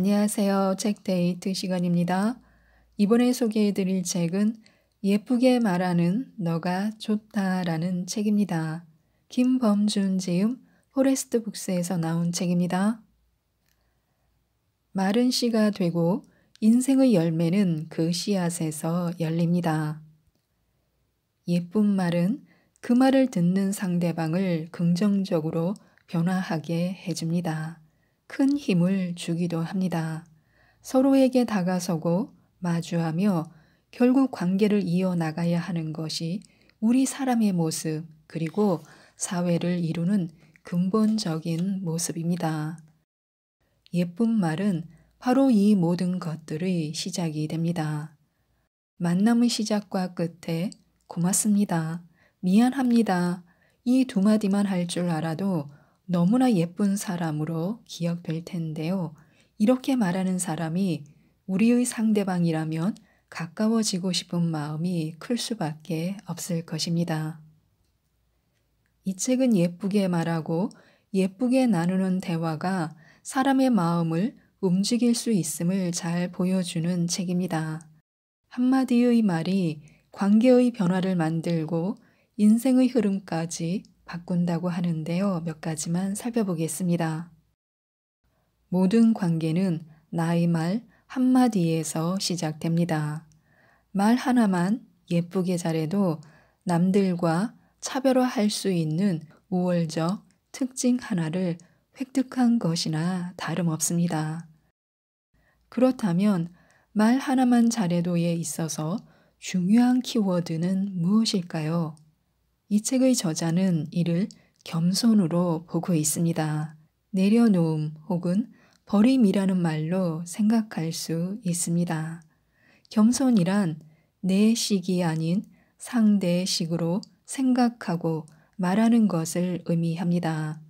안녕하세요. 책 데이트 시간입니다. 이번에 소개해 드릴 책은 예쁘게 말하는 너가 좋다라는 책입니다. 김범준 지음 포레스트 북스에서 나온 책입니다. 마른 씨가 되고 인생의 열매는 그 씨앗에서 열립니다. 예쁜 말은 그 말을 듣는 상대방을 긍정적으로 변화하게 해줍니다. 큰 힘을 주기도 합니다. 서로에게 다가서고 마주하며 결국 관계를 이어나가야 하는 것이 우리 사람의 모습 그리고 사회를 이루는 근본적인 모습입니다. 예쁜 말은 바로 이 모든 것들의 시작이 됩니다. 만남의 시작과 끝에 고맙습니다. 미안합니다. 이 두 마디만 할 줄 알아도 너무나 예쁜 사람으로 기억될 텐데요. 이렇게 말하는 사람이 우리의 상대방이라면 가까워지고 싶은 마음이 클 수밖에 없을 것입니다. 이 책은 예쁘게 말하고 예쁘게 나누는 대화가 사람의 마음을 움직일 수 있음을 잘 보여주는 책입니다. 한마디의 말이 관계의 변화를 만들고 인생의 흐름까지 바꾼다고 하는데요. 몇 가지만 살펴보겠습니다. 모든 관계는 나의 말 한마디에서 시작됩니다. 말 하나만 예쁘게 잘해도 남들과 차별화할 수 있는 우월적 특징 하나를 획득한 것이나 다름없습니다. 그렇다면 말 하나만 잘해도에 있어서 중요한 키워드는 무엇일까요? 이 책의 저자는 이를 겸손으로 보고 있습니다. 내려놓음 혹은 버림이라는 말로 생각할 수 있습니다. 겸손이란 내 식이 아닌 상대 식으로 생각하고 말하는 것을 의미합니다.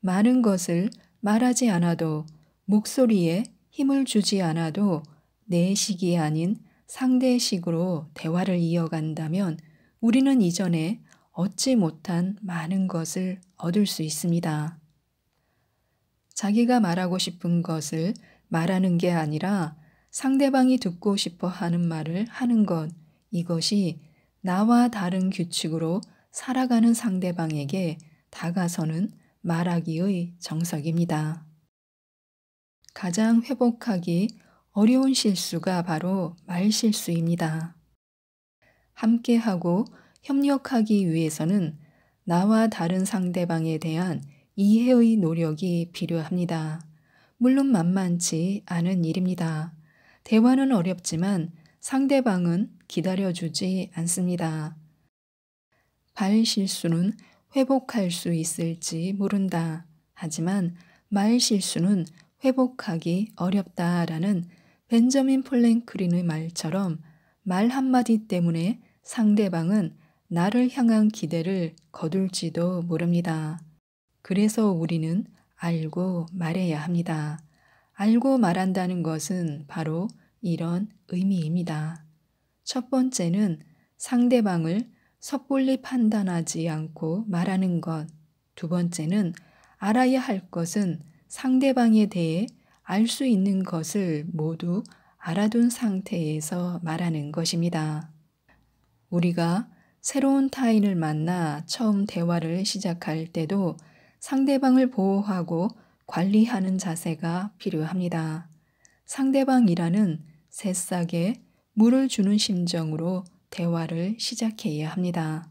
많은 것을 말하지 않아도 목소리에 힘을 주지 않아도 내 식이 아닌 상대 식으로 대화를 이어간다면 우리는 이전에 얻지 못한 많은 것을 얻을 수 있습니다. 자기가 말하고 싶은 것을 말하는 게 아니라 상대방이 듣고 싶어 하는 말을 하는 것, 이것이 나와 다른 규칙으로 살아가는 상대방에게 다가서는 말하기의 정석입니다. 가장 회복하기 어려운 실수가 바로 말실수입니다. 함께하고 협력하기 위해서는 나와 다른 상대방에 대한 이해의 노력이 필요합니다. 물론 만만치 않은 일입니다. 대화는 어렵지만 상대방은 기다려주지 않습니다. 발 실수는 회복할 수 있을지 모른다. 하지만 말 실수는 회복하기 어렵다라는 벤저민 폴랭크린의 말처럼 말 한마디 때문에 상대방은 나를 향한 기대를 거둘지도 모릅니다. 그래서 우리는 알고 말해야 합니다. 알고 말한다는 것은 바로 이런 의미입니다. 첫 번째는 상대방을 섣불리 판단하지 않고 말하는 것. 두 번째는 알아야 할 것은 상대방에 대해 알 수 있는 것을 모두 알아둔 상태에서 말하는 것입니다. 우리가 새로운 타인을 만나 처음 대화를 시작할 때도 상대방을 보호하고 관리하는 자세가 필요합니다. 상대방이라는 새싹에 물을 주는 심정으로 대화를 시작해야 합니다.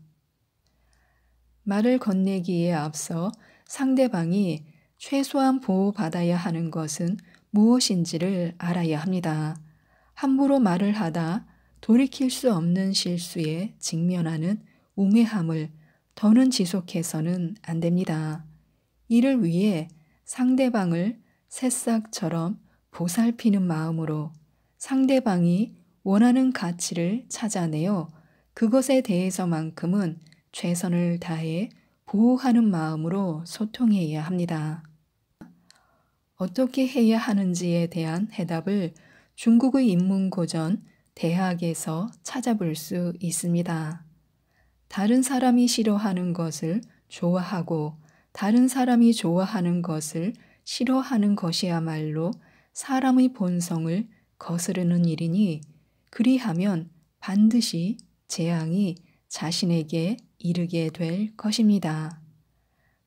말을 건네기에 앞서 상대방이 최소한 보호받아야 하는 것은 무엇인지를 알아야 합니다. 함부로 말을 하다 돌이킬 수 없는 실수에 직면하는 우매함을 더는 지속해서는 안 됩니다. 이를 위해 상대방을 새싹처럼 보살피는 마음으로 상대방이 원하는 가치를 찾아내어 그것에 대해서만큼은 최선을 다해 보호하는 마음으로 소통해야 합니다. 어떻게 해야 하는지에 대한 해답을 중국의 인문고전 대학에서 찾아볼 수 있습니다. 다른 사람이 싫어하는 것을 좋아하고 다른 사람이 좋아하는 것을 싫어하는 것이야말로 사람의 본성을 거스르는 일이니 그리하면 반드시 재앙이 자신에게 이르게 될 것입니다.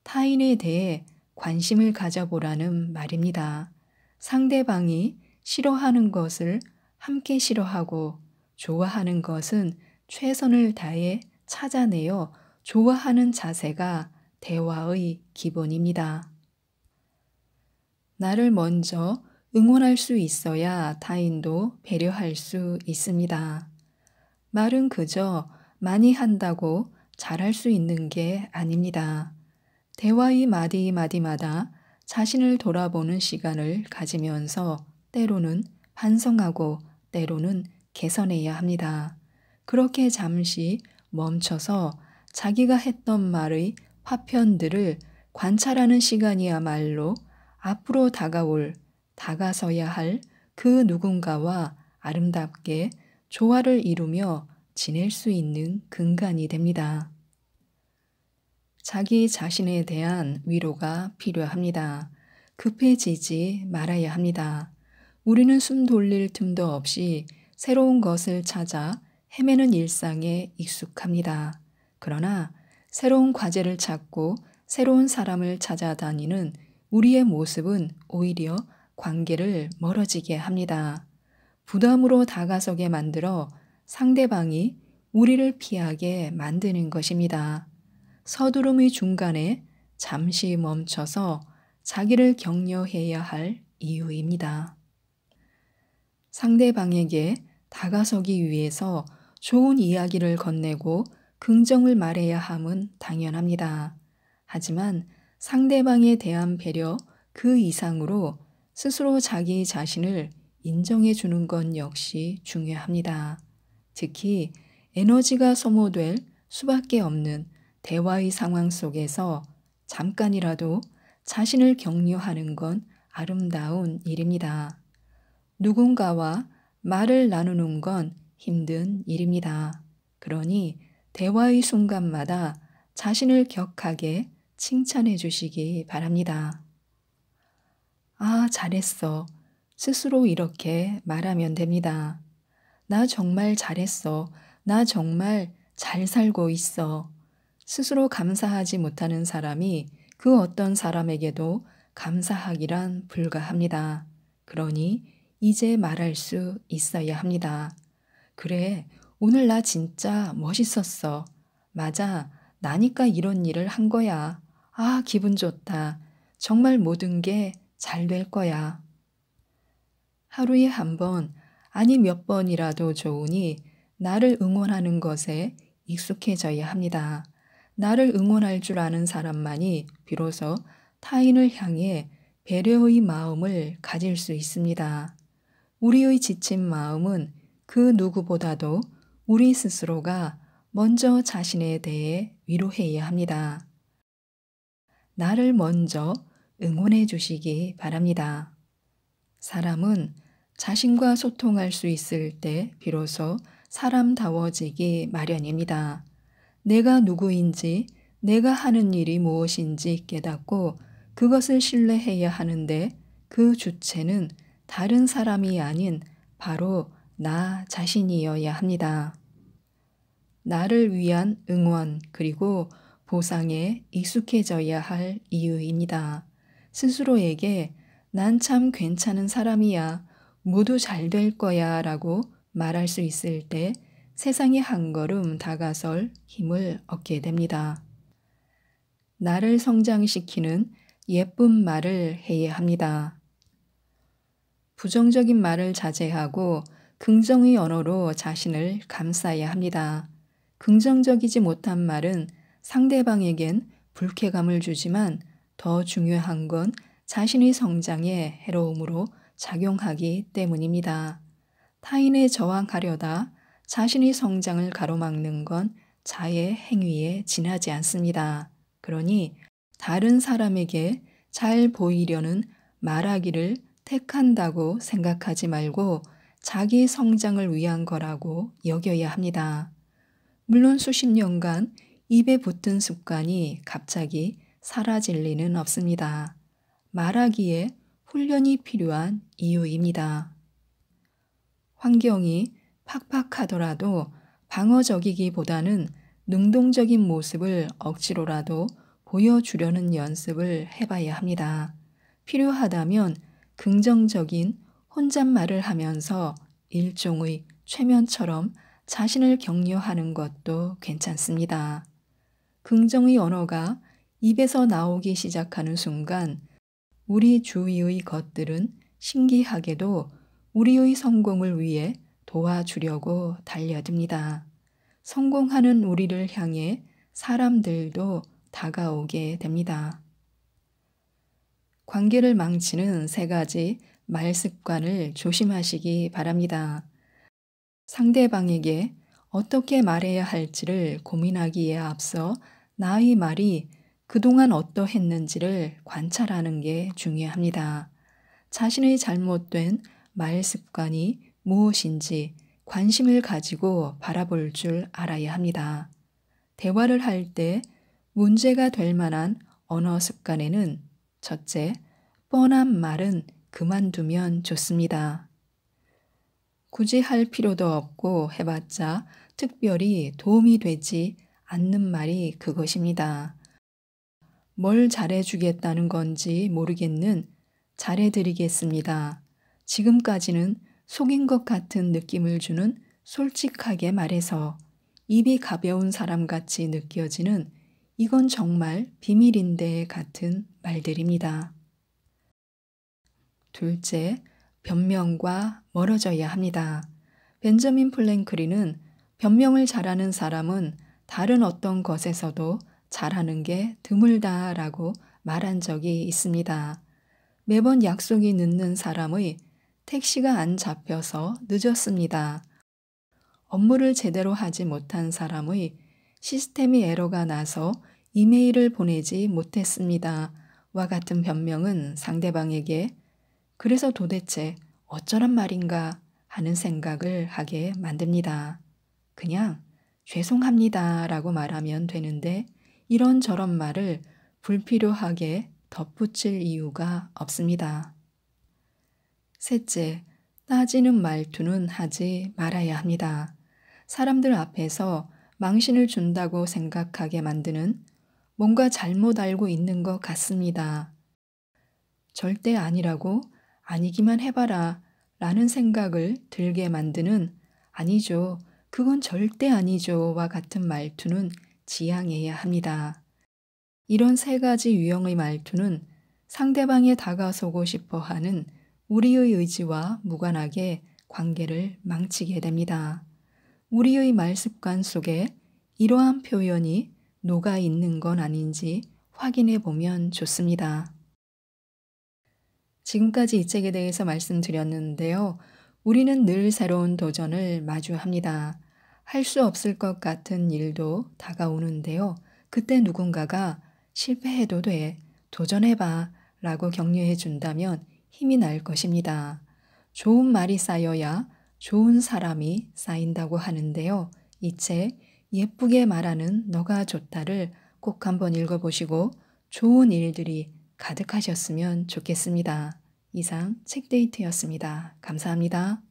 타인에 대해 관심을 가져보라는 말입니다. 상대방이 싫어하는 것을 함께 싫어하고 좋아하는 것은 최선을 다해 찾아내어 좋아하는 자세가 대화의 기본입니다. 나를 먼저 응원할 수 있어야 타인도 배려할 수 있습니다. 말은 그저 많이 한다고 잘할 수 있는 게 아닙니다. 대화의 마디마디마다 자신을 돌아보는 시간을 가지면서 때로는 반성하고 때로는 개선해야 합니다. 그렇게 잠시 멈춰서 자기가 했던 말의 화편들을 관찰하는 시간이야말로 앞으로 다가올, 다가서야 할 그 누군가와 아름답게 조화를 이루며 지낼 수 있는 근간이 됩니다. 자기 자신에 대한 위로가 필요합니다. 급해지지 말아야 합니다. 우리는 숨 돌릴 틈도 없이 새로운 것을 찾아 헤매는 일상에 익숙합니다. 그러나 새로운 과제를 찾고 새로운 사람을 찾아다니는 우리의 모습은 오히려 관계를 멀어지게 합니다. 부담으로 다가서게 만들어 상대방이 우리를 피하게 만드는 것입니다. 서두름의 중간에 잠시 멈춰서 자기를 격려해야 할 이유입니다. 상대방에게 다가서기 위해서 좋은 이야기를 건네고 긍정을 말해야 함은 당연합니다. 하지만 상대방에 대한 배려 그 이상으로 스스로 자기 자신을 인정해 주는 건 역시 중요합니다. 특히 에너지가 소모될 수밖에 없는 대화의 상황 속에서 잠깐이라도 자신을 격려하는 건 아름다운 일입니다. 누군가와 말을 나누는 건 힘든 일입니다. 그러니 대화의 순간마다 자신을 격하게 칭찬해 주시기 바랍니다. 아, 잘했어. 스스로 이렇게 말하면 됩니다. 나 정말 잘했어. 나 정말 잘 살고 있어. 스스로 감사하지 못하는 사람이 그 어떤 사람에게도 감사하기란 불가합니다. 그러니 이제 말할 수 있어야 합니다. 그래, 오늘 나 진짜 멋있었어. 맞아, 나니까 이런 일을 한 거야. 아, 기분 좋다. 정말 모든 게 잘 될 거야. 하루에 한 번, 아니 몇 번이라도 좋으니 나를 응원하는 것에 익숙해져야 합니다. 나를 응원할 줄 아는 사람만이 비로소 타인을 향해 배려의 마음을 가질 수 있습니다. 우리의 지친 마음은 그 누구보다도 우리 스스로가 먼저 자신에 대해 위로해야 합니다. 나를 먼저 응원해 주시기 바랍니다. 사람은 자신과 소통할 수 있을 때 비로소 사람다워지기 마련입니다. 내가 누구인지, 내가 하는 일이 무엇인지 깨닫고 그것을 신뢰해야 하는데 그 주체는 다른 사람이 아닌 바로 나 자신이어야 합니다. 나를 위한 응원 그리고 보상에 익숙해져야 할 이유입니다. 스스로에게 난 참 괜찮은 사람이야, 모두 잘 될 거야 라고 말할 수 있을 때 세상에 한 걸음 다가설 힘을 얻게 됩니다. 나를 성장시키는 예쁜 말을 해야 합니다. 부정적인 말을 자제하고 긍정의 언어로 자신을 감싸야 합니다. 긍정적이지 못한 말은 상대방에겐 불쾌감을 주지만 더 중요한 건 자신의 성장에 해로움으로 작용하기 때문입니다. 타인에 저항하려다 자신의 성장을 가로막는 건 자의 행위에 지나지 않습니다. 그러니 다른 사람에게 잘 보이려는 말하기를 택한다고 생각하지 말고 자기 성장을 위한 거라고 여겨야 합니다. 물론 수십 년간 입에 붙은 습관이 갑자기 사라질 리는 없습니다. 말하기에 훈련이 필요한 이유입니다. 환경이 팍팍하더라도 방어적이기보다는 능동적인 모습을 억지로라도 보여주려는 연습을 해봐야 합니다. 필요하다면 긍정적인 혼잣말을 하면서 일종의 최면처럼 자신을 격려하는 것도 괜찮습니다. 긍정의 언어가 입에서 나오기 시작하는 순간 우리 주위의 것들은 신기하게도 우리의 성공을 위해 도와주려고 달려듭니다. 성공하는 우리를 향해 사람들도 다가오게 됩니다. 관계를 망치는 세 가지 말 습관을 조심하시기 바랍니다. 상대방에게 어떻게 말해야 할지를 고민하기에 앞서 나의 말이 그동안 어떠했는지를 관찰하는 게 중요합니다. 자신의 잘못된 말 습관이 무엇인지 관심을 가지고 바라볼 줄 알아야 합니다. 대화를 할 때 문제가 될 만한 언어 습관에는 첫째, 뻔한 말은 그만두면 좋습니다. 굳이 할 필요도 없고 해봤자 특별히 도움이 되지 않는 말이 그것입니다. 뭘 잘해주겠다는 건지 모르겠는 잘해드리겠습니다. 지금까지는 속인 것 같은 느낌을 주는 솔직하게 말해서 입이 가벼운 사람 같이 느껴지는 이건 정말 비밀인데 같은 말들입니다. 둘째, 변명과 멀어져야 합니다. 벤저민 플랭크리는 변명을 잘하는 사람은 다른 어떤 것에서도 잘하는 게 드물다 라고 말한 적이 있습니다. 매번 약속이 늦는 사람의 택시가 안 잡혀서 늦었습니다. 업무를 제대로 하지 못한 사람의 시스템이 에러가 나서 이메일을 보내지 못했습니다. 와 같은 변명은 상대방에게 그래서 도대체 어쩌란 말인가 하는 생각을 하게 만듭니다. 그냥 죄송합니다 라고 말하면 되는데 이런저런 말을 불필요하게 덧붙일 이유가 없습니다. 셋째, 따지는 말투는 하지 말아야 합니다. 사람들 앞에서 망신을 준다고 생각하게 만드는 뭔가 잘못 알고 있는 것 같습니다. 절대 아니라고 아니기만 해봐라 라는 생각을 들게 만드는 아니죠. 그건 절대 아니죠와 같은 말투는 지양해야 합니다. 이런 세 가지 유형의 말투는 상대방에 다가서고 싶어 하는 우리의 의지와 무관하게 관계를 망치게 됩니다. 우리의 말습관 속에 이러한 표현이 녹아 있는 건 아닌지 확인해 보면 좋습니다. 지금까지 이 책에 대해서 말씀드렸는데요. 우리는 늘 새로운 도전을 마주합니다. 할 수 없을 것 같은 일도 다가오는데요. 그때 누군가가 실패해도 돼, 도전해봐 라고 격려해 준다면 힘이 날 것입니다. 좋은 말이 쌓여야 좋은 사람이 쌓인다고 하는데요. 이책 예쁘게 말하는 너가 좋다를 꼭 한번 읽어보시고 좋은 일들이 가득하셨으면 좋겠습니다. 이상 책데이트였습니다. 감사합니다.